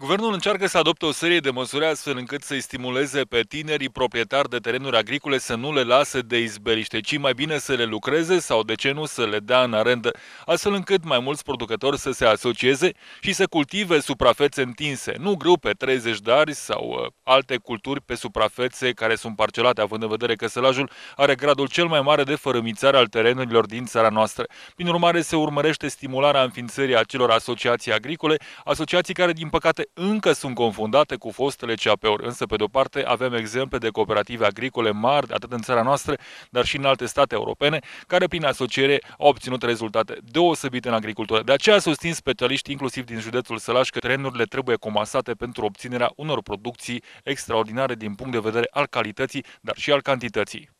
Guvernul încearcă să adopte o serie de măsuri astfel încât să-i stimuleze pe tinerii proprietari de terenuri agricole să nu le lase de izbeliște, ci mai bine să le lucreze sau de ce nu să le dea în arendă, astfel încât mai mulți producători să se asocieze și să cultive suprafețe întinse, nu grâu pe 30 de ari sau uh, alte culturi pe suprafețe care sunt parcelate, având în vedere că sălajul are gradul cel mai mare de fărâmițare al terenurilor din țara noastră. Prin urmare, se urmărește stimularea înființării acelor asociații agricole, asociații care, din păcate, încă sunt confundate cu fostele CAP-uri, însă pe de-o parte avem exemple de cooperative agricole mari, atât în țara noastră, dar și în alte state europene, care prin asociere au obținut rezultate deosebite în agricultură. De aceea susțin specialiști inclusiv din județul Sălaș că terenurile trebuie comasate pentru obținerea unor producții extraordinare din punct de vedere al calității, dar și al cantității.